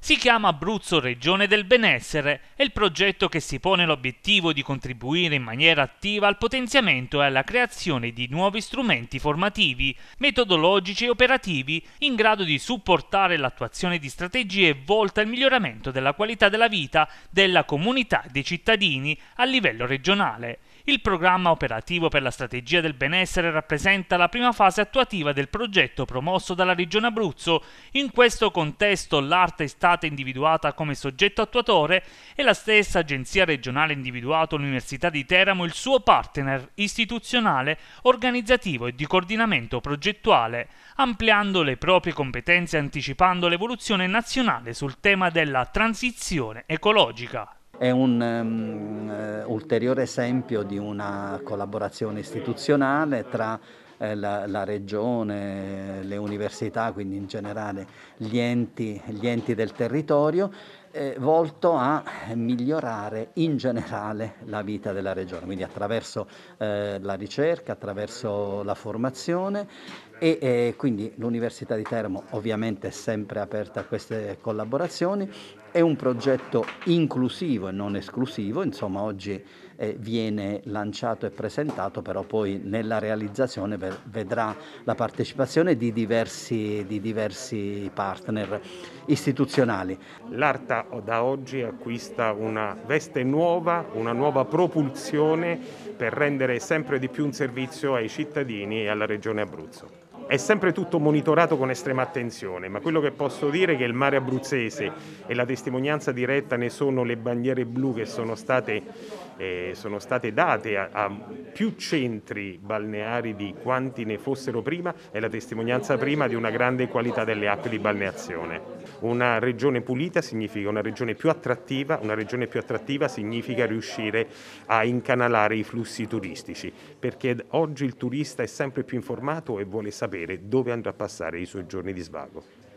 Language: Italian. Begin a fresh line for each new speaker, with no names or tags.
Si chiama Abruzzo Regione del Benessere, e il progetto che si pone l'obiettivo di contribuire in maniera attiva al potenziamento e alla creazione di nuovi strumenti formativi, metodologici e operativi in grado di supportare l'attuazione di strategie volte al miglioramento della qualità della vita della comunità e dei cittadini a livello regionale. Il programma operativo per la strategia del benessere rappresenta la prima fase attuativa del progetto promosso dalla Regione Abruzzo. In questo contesto l'arte è stata stata individuata come soggetto attuatore e la stessa agenzia regionale ha individuato l'Università di Teramo il suo partner istituzionale, organizzativo e di coordinamento progettuale, ampliando le proprie competenze e anticipando l'evoluzione nazionale sul tema della transizione ecologica.
È un um, ulteriore esempio di una collaborazione istituzionale tra eh, la, la, regione, le università, quindi in generale gli enti, gli enti del territorio, eh, volto a migliorare in generale la vita della regione, quindi attraverso eh, la ricerca, attraverso la formazione e eh, quindi l'Università di Teramo ovviamente è sempre aperta a queste collaborazioni, è un progetto inclusivo e non esclusivo, insomma oggi eh, viene lanciato e presentato, però poi nella realizzazione vedrà la partecipazione di diversi, di diversi partner istituzionali. L'ARTA da oggi acquista una veste
nuova, una nuova propulsione per rendere sempre di più un servizio ai cittadini e alla Regione Abruzzo. È sempre tutto monitorato con estrema attenzione, ma quello che posso dire è che il mare abruzzese e la testimonianza diretta ne sono le bandiere blu che sono state, eh, sono state date a, a, più centri balneari di quanti ne fossero prima, è la testimonianza prima di una grande qualità delle acque di balneazione. Una regione pulita significa una regione più attrattiva, una regione più attrattiva significa riuscire a incanalare i flussi turistici, perché oggi il turista è sempre più informato e vuole sapere sapere dove andrà a passare i suoi giorni di svago.